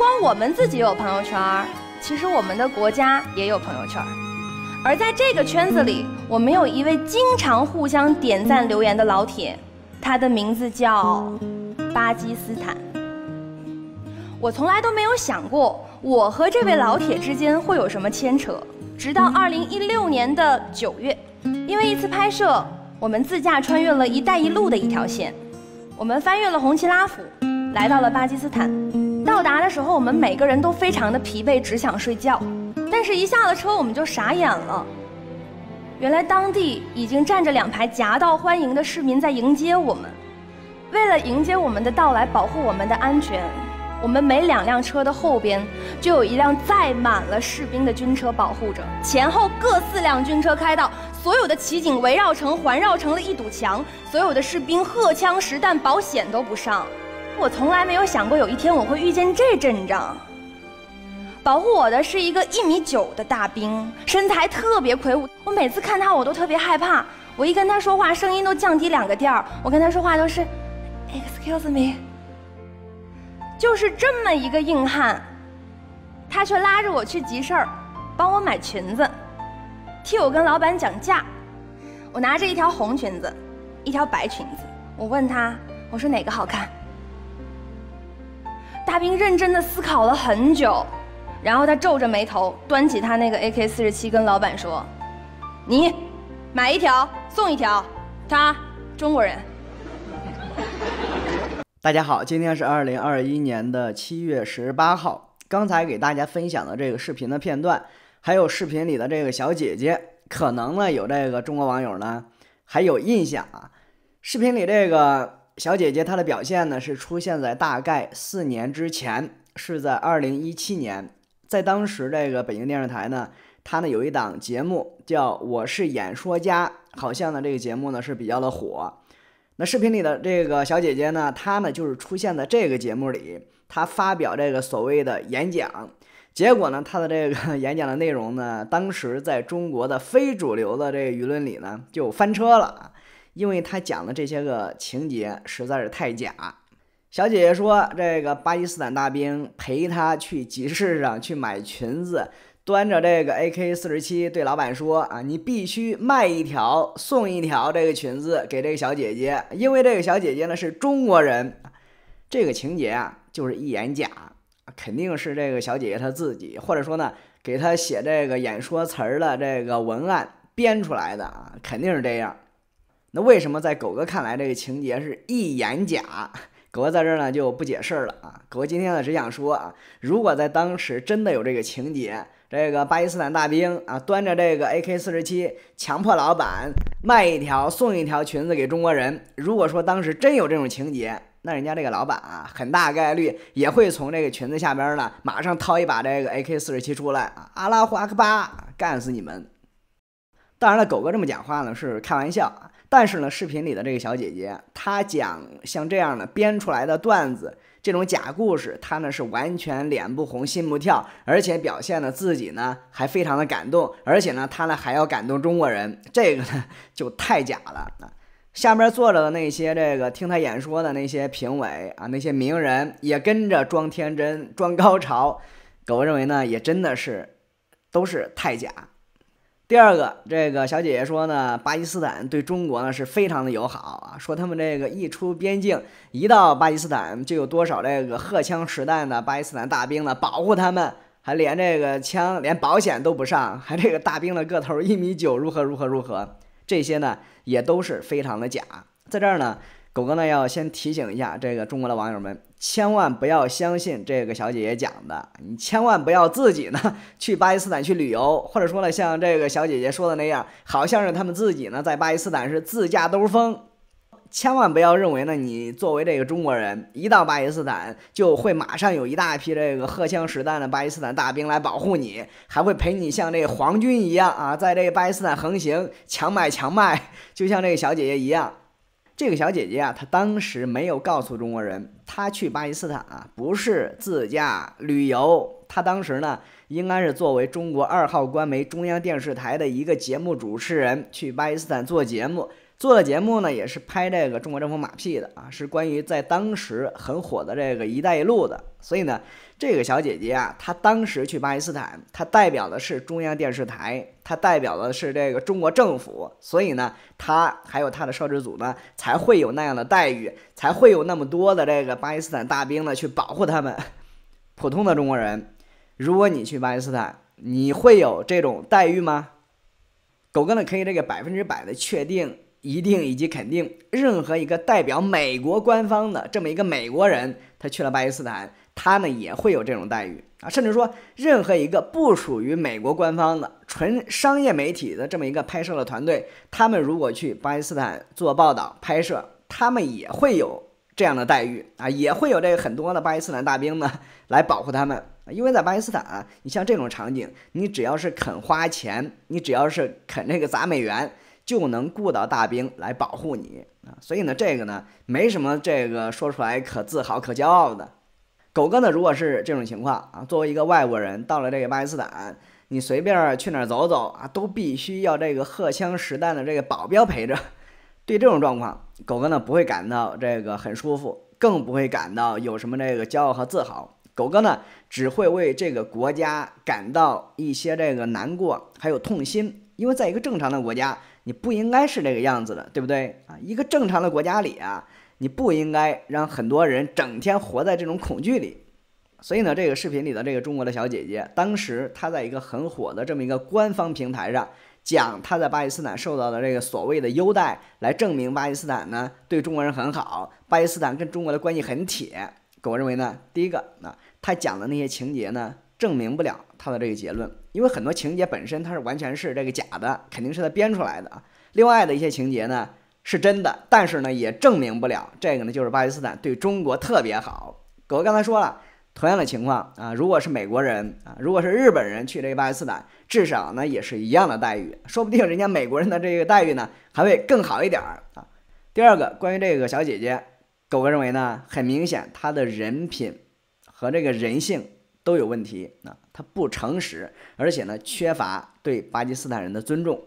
光我们自己有朋友圈，其实我们的国家也有朋友圈。而在这个圈子里，我们有一位经常互相点赞留言的老铁，他的名字叫巴基斯坦。我从来都没有想过我和这位老铁之间会有什么牵扯，直到二零一六年的九月，因为一次拍摄，我们自驾穿越了一带一路的一条线，我们翻越了红旗拉甫，来到了巴基斯坦。到达的时候，我们每个人都非常的疲惫，只想睡觉。但是一下了车，我们就傻眼了。原来当地已经站着两排夹道欢迎的市民在迎接我们。为了迎接我们的到来，保护我们的安全，我们每两辆车的后边就有一辆载满了士兵的军车保护着。前后各四辆军车开道，所有的骑警围绕成环绕成了一堵墙，所有的士兵荷枪实弹，保险都不上。我从来没有想过有一天我会遇见这阵仗。保护我的是一个一米九的大兵，身材特别魁梧。我每次看他，我都特别害怕。我一跟他说话，声音都降低两个调儿。我跟他说话都是，Excuse me。就是这么一个硬汉，他却拉着我去集市儿，帮我买裙子，替我跟老板讲价。我拿着一条红裙子，一条白裙子，我问他，我说哪个好看？嘉宾认真的思考了很久，然后他皱着眉头，端起他那个 AK47，跟老板说：“你买一条送一条。”他中国人。大家好，今天是二零二一年的七月十八号。刚才给大家分享的这个视频的片段，还有视频里的这个小姐姐，可能呢有这个中国网友呢还有印象啊。视频里这个。小姐姐她的表现呢是出现在大概四年之前，是在二零一七年，在当时这个北京电视台呢，她呢有一档节目叫《我是演说家》，好像呢这个节目呢是比较的火。那视频里的这个小姐姐呢，她呢就是出现在这个节目里，她发表这个所谓的演讲，结果呢她的这个 演讲的内容呢，当时在中国的非主流的这个舆论里呢就翻车了。因为他讲的这些个情节实在是太假。小姐姐说，这个巴基斯坦大兵陪她去集市上去买裙子，端着这个 AK 四十七对老板说：“啊，你必须卖一条送一条这个裙子给这个小姐姐，因为这个小姐姐呢是中国人。”这个情节啊，就是一眼假，肯定是这个小姐姐她自己，或者说呢，给她写这个演说词儿的这个文案编出来的，啊，肯定是这样。那为什么在狗哥看来这个情节是一眼假？狗哥在这儿呢就不解释了啊！狗哥今天呢只想说啊，如果在当时真的有这个情节，这个巴基斯坦大兵啊端着这个 AK 四十七强迫老板卖一条送一条裙子给中国人。如果说当时真有这种情节，那人家这个老板啊很大概率也会从这个裙子下边呢马上掏一把这个 AK 四十七出来啊！阿拉胡阿克巴，干死你们！当然了，狗哥这么讲话呢是开玩笑。但是呢，视频里的这个小姐姐，她讲像这样的编出来的段子，这种假故事，她呢是完全脸不红心不跳，而且表现的自己呢还非常的感动，而且呢她呢还要感动中国人，这个呢就太假了啊！下面坐着的那些这个听她演说的那些评委啊，那些名人也跟着装天真、装高潮，狗认为呢也真的是，都是太假。第二个，这个小姐姐说呢，巴基斯坦对中国呢是非常的友好啊，说他们这个一出边境，一到巴基斯坦就有多少这个荷枪实弹的巴基斯坦大兵呢保护他们，还连这个枪连保险都不上，还这个大兵的个头一米九，如何如何如何，这些呢也都是非常的假，在这儿呢。狗哥呢要先提醒一下这个中国的网友们，千万不要相信这个小姐姐讲的，你千万不要自己呢去巴基斯坦去旅游，或者说呢像这个小姐姐说的那样，好像是他们自己呢在巴基斯坦是自驾兜风，千万不要认为呢你作为这个中国人一到巴基斯坦就会马上有一大批这个荷枪实弹的巴基斯坦大兵来保护你，还会陪你像这个皇军一样啊，在这个巴基斯坦横行强买强卖，就像这个小姐姐一样。这个小姐姐啊，她当时没有告诉中国人，她去巴基斯坦啊不是自驾旅游，她当时呢应该是作为中国二号官媒中央电视台的一个节目主持人去巴基斯坦做节目。做的节目呢，也是拍这个中国政府马屁的啊，是关于在当时很火的这个“一带一路”的。所以呢，这个小姐姐啊，她当时去巴基斯坦，她代表的是中央电视台，她代表的是这个中国政府。所以呢，她还有她的摄制组呢，才会有那样的待遇，才会有那么多的这个巴基斯坦大兵呢去保护他们。普通的中国人，如果你去巴基斯坦，你会有这种待遇吗？狗哥呢，可以这个百分之百的确定。一定以及肯定，任何一个代表美国官方的这么一个美国人，他去了巴基斯坦，他们也会有这种待遇啊！甚至说，任何一个不属于美国官方的纯商业媒体的这么一个拍摄的团队，他们如果去巴基斯坦做报道拍摄，他们也会有这样的待遇啊！也会有这个很多的巴基斯坦大兵呢来保护他们，因为在巴基斯坦，啊，你像这种场景，你只要是肯花钱，你只要是肯那个砸美元。就能雇到大兵来保护你啊，所以呢，这个呢，没什么这个说出来可自豪可骄傲的。狗哥呢，如果是这种情况啊，作为一个外国人到了这个巴基斯坦，你随便去哪儿走走啊，都必须要这个荷枪实弹的这个保镖陪着。对这种状况，狗哥呢不会感到这个很舒服，更不会感到有什么这个骄傲和自豪。狗哥呢，只会为这个国家感到一些这个难过还有痛心，因为在一个正常的国家。你不应该是这个样子的，对不对啊？一个正常的国家里啊，你不应该让很多人整天活在这种恐惧里。所以呢，这个视频里的这个中国的小姐姐，当时她在一个很火的这么一个官方平台上，讲她在巴基斯坦受到的这个所谓的优待，来证明巴基斯坦呢对中国人很好，巴基斯坦跟中国的关系很铁。我认为呢，第一个，啊，她讲的那些情节呢，证明不了。他的这个结论，因为很多情节本身它是完全是这个假的，肯定是他编出来的。另外的一些情节呢是真的，但是呢也证明不了这个呢就是巴基斯坦对中国特别好。狗哥刚才说了同样的情况啊，如果是美国人啊，如果是日本人去这个巴基斯坦，至少呢也是一样的待遇，说不定人家美国人的这个待遇呢还会更好一点儿啊。第二个关于这个小姐姐，狗哥认为呢，很明显她的人品和这个人性。都有问题，啊，他不诚实，而且呢缺乏对巴基斯坦人的尊重。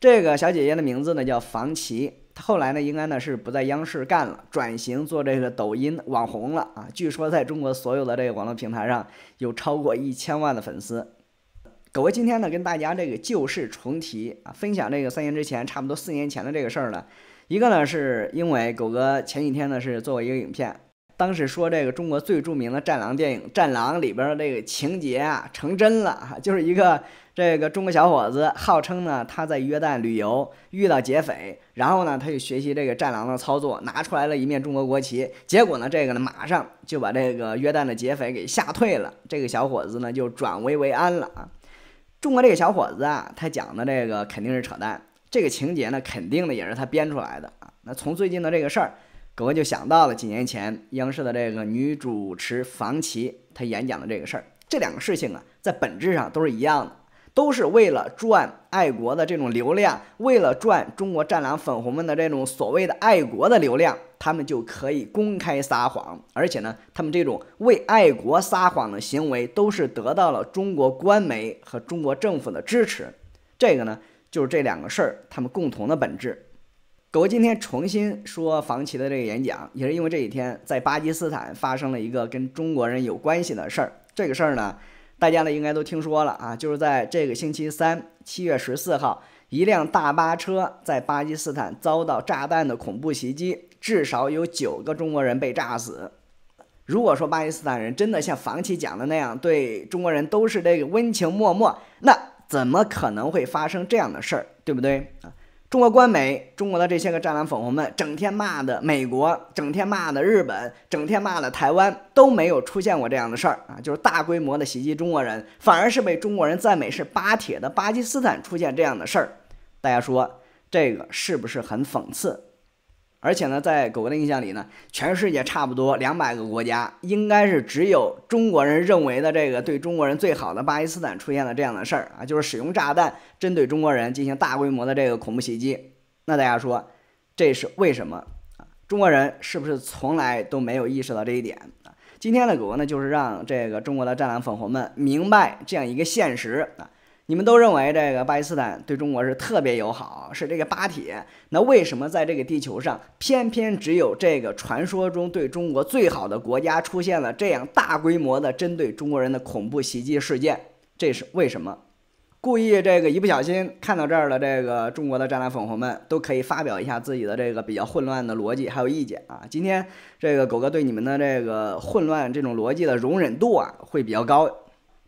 这个小姐姐的名字呢叫房琪，她后来呢应该呢是不在央视干了，转型做这个抖音网红了啊。据说在中国所有的这个网络平台上有超过一千万的粉丝。狗哥今天呢跟大家这个旧事重提啊，分享这个三年之前，差不多四年前的这个事儿呢，一个呢是因为狗哥前几天呢是做过一个影片。当时说这个中国最著名的战狼电影《战狼》里边的这个情节啊成真了，就是一个这个中国小伙子号称呢他在约旦旅游遇到劫匪，然后呢他就学习这个战狼的操作，拿出来了一面中国国旗，结果呢这个呢马上就把这个约旦的劫匪给吓退了，这个小伙子呢就转危为安了啊。中国这个小伙子啊，他讲的这个肯定是扯淡，这个情节呢肯定的也是他编出来的啊。那从最近的这个事儿。各位就想到了几年前央视的这个女主持房琪她演讲的这个事儿，这两个事情啊，在本质上都是一样的，都是为了赚爱国的这种流量，为了赚中国战狼粉红们的这种所谓的爱国的流量，他们就可以公开撒谎，而且呢，他们这种为爱国撒谎的行为，都是得到了中国官媒和中国政府的支持，这个呢，就是这两个事儿他们共同的本质。我今天重新说房琪的这个演讲，也是因为这几天在巴基斯坦发生了一个跟中国人有关系的事儿。这个事儿呢，大家呢应该都听说了啊，就是在这个星期三，七月十四号，一辆大巴车在巴基斯坦遭到炸弹的恐怖袭击，至少有九个中国人被炸死。如果说巴基斯坦人真的像房琪讲的那样，对中国人都是这个温情脉脉，那怎么可能会发生这样的事儿，对不对啊？中国官媒、中国的这些个战狼粉红们，整天骂的美国，整天骂的日本，整天骂的台湾，都没有出现过这样的事儿啊！就是大规模的袭击中国人，反而是被中国人赞美是巴铁的巴基斯坦出现这样的事儿，大家说这个是不是很讽刺？而且呢，在狗狗的印象里呢，全世界差不多两百个国家，应该是只有中国人认为的这个对中国人最好的巴基斯坦出现了这样的事儿啊，就是使用炸弹针对中国人进行大规模的这个恐怖袭击。那大家说，这是为什么啊？中国人是不是从来都没有意识到这一点啊？今天的狗狗呢，就是让这个中国的战狼粉红们明白这样一个现实啊。你们都认为这个巴基斯坦对中国是特别友好，是这个巴铁。那为什么在这个地球上，偏偏只有这个传说中对中国最好的国家出现了这样大规模的针对中国人的恐怖袭击事件？这是为什么？故意这个一不小心看到这儿的这个中国的战狼粉红们都可以发表一下自己的这个比较混乱的逻辑还有意见啊。今天这个狗哥对你们的这个混乱这种逻辑的容忍度啊会比较高。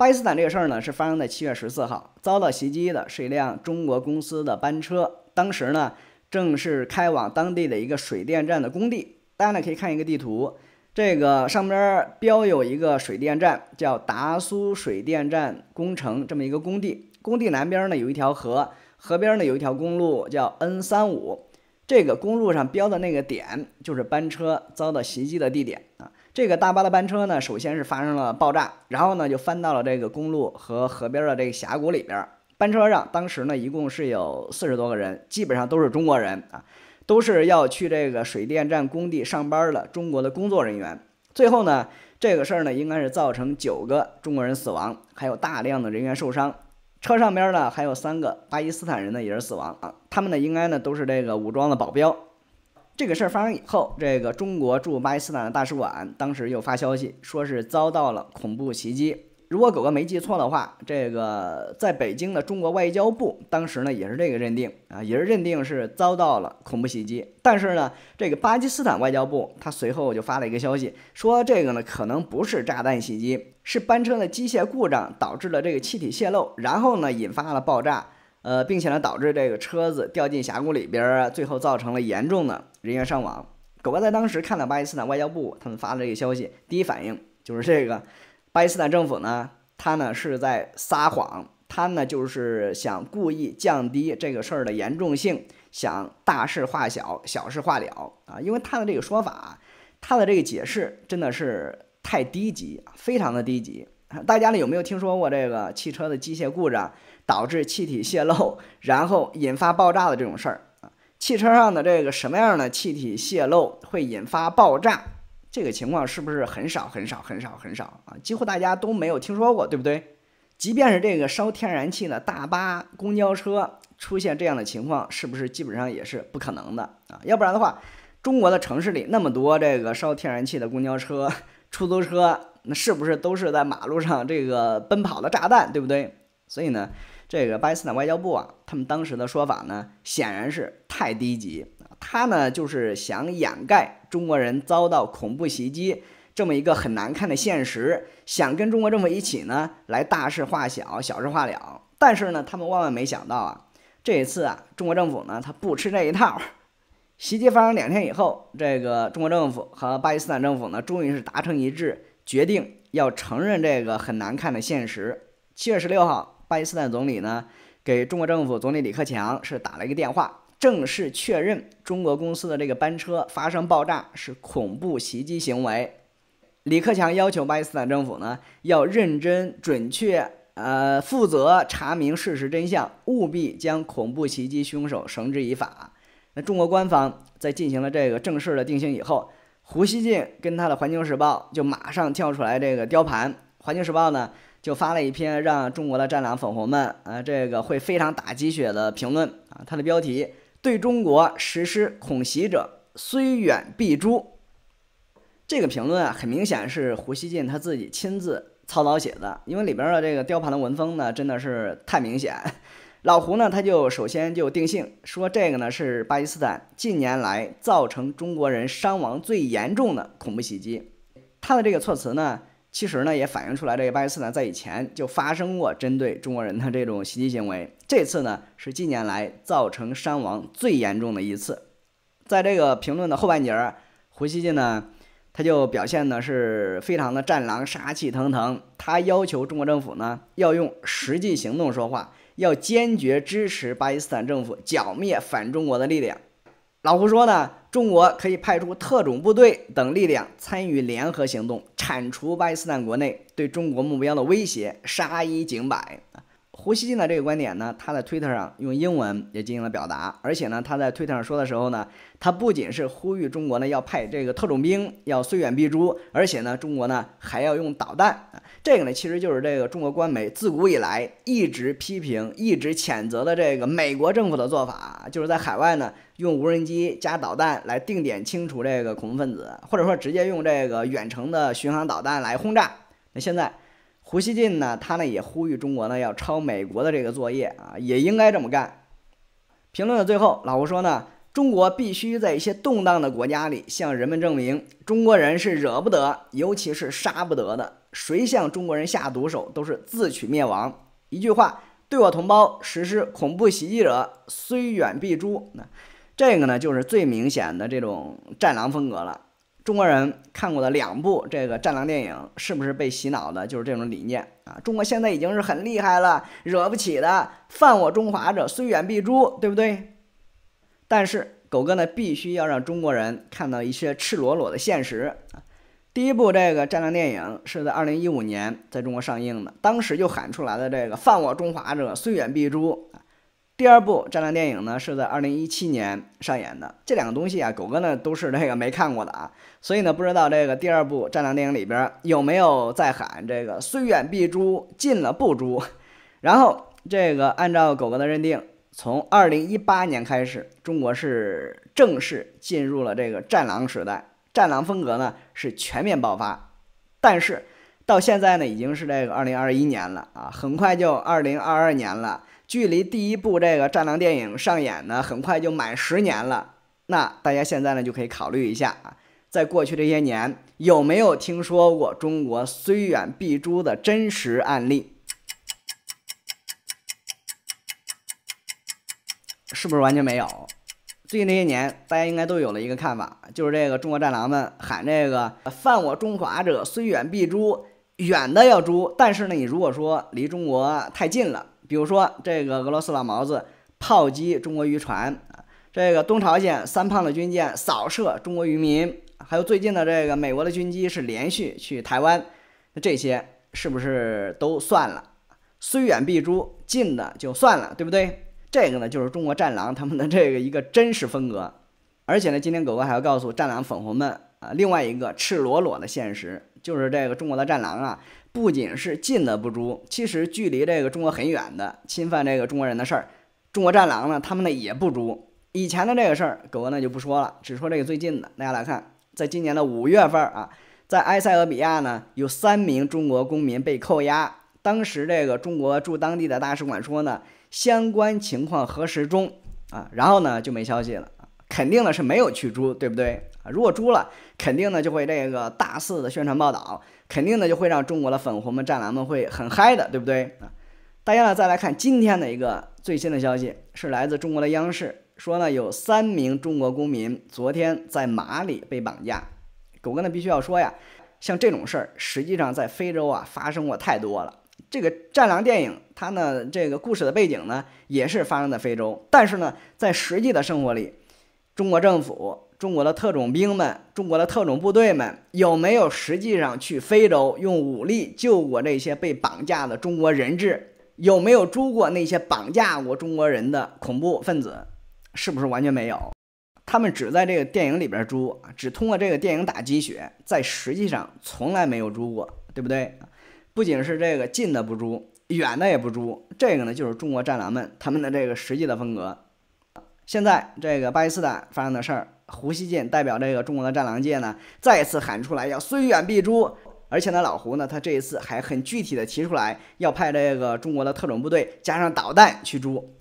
巴基斯坦这个事儿呢，是发生在七月十四号，遭到袭击的是一辆中国公司的班车，当时呢，正是开往当地的一个水电站的工地。大家呢可以看一个地图，这个上边标有一个水电站，叫达苏水电站工程，这么一个工地。工地南边呢有一条河，河边呢有一条公路，叫 N 三五。这个公路上标的那个点，就是班车遭到袭击的地点啊。这个大巴的班车呢，首先是发生了爆炸，然后呢就翻到了这个公路和河边的这个峡谷里边。班车上当时呢一共是有四十多个人，基本上都是中国人啊，都是要去这个水电站工地上班的中国的工作人员。最后呢，这个事儿呢应该是造成九个中国人死亡，还有大量的人员受伤。车上边呢还有三个巴基斯坦人呢也是死亡啊，他们呢应该呢都是这个武装的保镖。这个事儿发生以后，这个中国驻巴基斯坦的大使馆当时又发消息，说是遭到了恐怖袭击。如果狗哥没记错的话，这个在北京的中国外交部当时呢也是这个认定啊，也是认定是遭到了恐怖袭击。但是呢，这个巴基斯坦外交部他随后就发了一个消息，说这个呢可能不是炸弹袭击，是班车的机械故障导致了这个气体泄漏，然后呢引发了爆炸，呃，并且呢导致这个车子掉进峡谷里边，最后造成了严重的。人员伤亡。狗哥在当时看到巴基斯坦外交部他们发的这个消息，第一反应就是这个巴基斯坦政府呢，他呢是在撒谎，他呢就是想故意降低这个事儿的严重性，想大事化小，小事化了啊。因为他的这个说法，他的这个解释真的是太低级，非常的低级。大家呢有没有听说过这个汽车的机械故障导致气体泄漏，然后引发爆炸的这种事儿？汽车上的这个什么样的气体泄漏会引发爆炸？这个情况是不是很少很少很少很少啊？几乎大家都没有听说过，对不对？即便是这个烧天然气的大巴、公交车出现这样的情况，是不是基本上也是不可能的啊？要不然的话，中国的城市里那么多这个烧天然气的公交车、出租车，那是不是都是在马路上这个奔跑的炸弹，对不对？所以呢？这个巴基斯坦外交部啊，他们当时的说法呢，显然是太低级他呢，就是想掩盖中国人遭到恐怖袭击这么一个很难看的现实，想跟中国政府一起呢，来大事化小，小事化了。但是呢，他们万万没想到啊，这一次啊，中国政府呢，他不吃这一套。袭击发生两天以后，这个中国政府和巴基斯坦政府呢，终于是达成一致，决定要承认这个很难看的现实。七月十六号。巴基斯坦总理呢给中国政府总理李克强是打了一个电话，正式确认中国公司的这个班车发生爆炸是恐怖袭击行为。李克强要求巴基斯坦政府呢要认真、准确、呃负责查明事实真相，务必将恐怖袭击凶手绳之以法。那中国官方在进行了这个正式的定性以后，胡锡进跟他的《环球时报》就马上跳出来这个雕盘，《环球时报》呢。就发了一篇让中国的战狼粉红们，呃，这个会非常打鸡血的评论啊。他的标题“对中国实施恐袭者虽远必诛”，这个评论啊，很明显是胡锡进他自己亲自操刀写的，因为里边的这个雕盘的文风呢，真的是太明显。老胡呢，他就首先就定性说，这个呢是巴基斯坦近年来造成中国人伤亡最严重的恐怖袭击。他的这个措辞呢。其实呢，也反映出来这个巴基斯坦在以前就发生过针对中国人的这种袭击行为，这次呢是近年来造成伤亡最严重的一次。在这个评论的后半截儿，胡锡进呢他就表现的是非常的战狼，杀气腾腾。他要求中国政府呢要用实际行动说话，要坚决支持巴基斯坦政府剿灭反中国的力量。老胡说呢。中国可以派出特种部队等力量参与联合行动，铲除巴基斯坦国内对中国目标的威胁，杀一儆百。胡锡进的这个观点呢，他在推特上用英文也进行了表达，而且呢，他在推特上说的时候呢，他不仅是呼吁中国呢要派这个特种兵，要虽远必诛，而且呢，中国呢还要用导弹。这个呢，其实就是这个中国官媒自古以来一直批评、一直谴责的这个美国政府的做法，就是在海外呢。用无人机加导弹来定点清除这个恐怖分子，或者说直接用这个远程的巡航导弹来轰炸。那现在，胡锡进呢？他呢也呼吁中国呢要抄美国的这个作业啊，也应该这么干。评论的最后，老胡说呢：中国必须在一些动荡的国家里向人们证明，中国人是惹不得，尤其是杀不得的。谁向中国人下毒手，都是自取灭亡。一句话，对我同胞实施恐怖袭击者，虽远必诛。那。这个呢，就是最明显的这种战狼风格了。中国人看过的两部这个战狼电影，是不是被洗脑的？就是这种理念啊！中国现在已经是很厉害了，惹不起的。犯我中华者，虽远必诛，对不对？但是狗哥呢，必须要让中国人看到一些赤裸裸的现实。第一部这个战狼电影是在二零一五年在中国上映的，当时就喊出来的这个“犯我中华者，虽远必诛”。第二部战狼电影呢，是在二零一七年上演的。这两个东西啊，狗哥呢都是那个没看过的啊，所以呢，不知道这个第二部战狼电影里边有没有在喊这个“虽远必诛，近了不诛”。然后这个按照狗哥的认定，从二零一八年开始，中国是正式进入了这个战狼时代，战狼风格呢是全面爆发。但是到现在呢，已经是这个二零二一年了啊，很快就二零二二年了。距离第一部这个《战狼》电影上演呢，很快就满十年了。那大家现在呢，就可以考虑一下啊，在过去这些年有没有听说过中国“虽远必诛”的真实案例？是不是完全没有？最近这些年，大家应该都有了一个看法，就是这个中国战狼们喊这个“犯我中华者，虽远必诛”，远的要诛，但是呢，你如果说离中国太近了。比如说，这个俄罗斯老毛子炮击中国渔船，这个东朝鲜三胖的军舰扫射中国渔民，还有最近的这个美国的军机是连续去台湾，那这些是不是都算了？虽远必诛，近的就算了，对不对？这个呢，就是中国战狼他们的这个一个真实风格。而且呢，今天狗狗还要告诉战狼粉红们啊，另外一个赤裸裸的现实就是这个中国的战狼啊。不仅是近的不诛，其实距离这个中国很远的侵犯这个中国人的事儿，中国战狼呢，他们呢也不诛。以前的这个事儿，狗哥呢就不说了，只说这个最近的。大家来看，在今年的五月份啊，在埃塞俄比亚呢，有三名中国公民被扣押。当时这个中国驻当地的大使馆说呢，相关情况核实中啊，然后呢就没消息了。肯定呢是没有去诛，对不对？如果诛了，肯定呢就会这个大肆的宣传报道。肯定的，就会让中国的粉红们、战狼们会很嗨的，对不对啊？大家呢，再来看今天的一个最新的消息，是来自中国的央视，说呢有三名中国公民昨天在马里被绑架。狗哥呢，必须要说呀，像这种事儿，实际上在非洲啊发生过太多了。这个战狼电影，它呢这个故事的背景呢也是发生在非洲，但是呢在实际的生活里，中国政府。中国的特种兵们，中国的特种部队们，有没有实际上去非洲用武力救过这些被绑架的中国人质？有没有诛过那些绑架过中国人的恐怖分子？是不是完全没有？他们只在这个电影里边诛，只通过这个电影打鸡血，在实际上从来没有诛过，对不对？不仅是这个近的不诛，远的也不诛。这个呢，就是中国战狼们他们的这个实际的风格。现在这个巴基斯坦发生的事儿。胡锡进代表这个中国的战狼界呢，再次喊出来要“虽远必诛”，而且呢，老胡呢，他这一次还很具体的提出来要派这个中国的特种部队加上导弹去诛。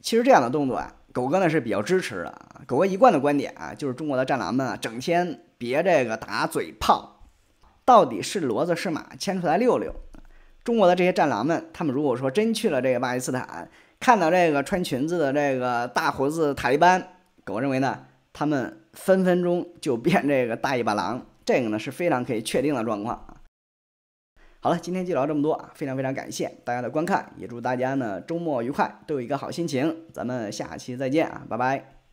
其实这样的动作啊，狗哥呢是比较支持的。狗哥一贯的观点啊，就是中国的战狼们啊，整天别这个打嘴炮，到底是骡子是马，牵出来溜溜。中国的这些战狼们，他们如果说真去了这个巴基斯坦，看到这个穿裙子的这个大胡子塔利班，狗认为呢？他们分分钟就变这个大尾巴狼，这个呢是非常可以确定的状况啊。好了，今天就聊这么多啊，非常非常感谢大家的观看，也祝大家呢周末愉快，都有一个好心情，咱们下期再见啊，拜拜。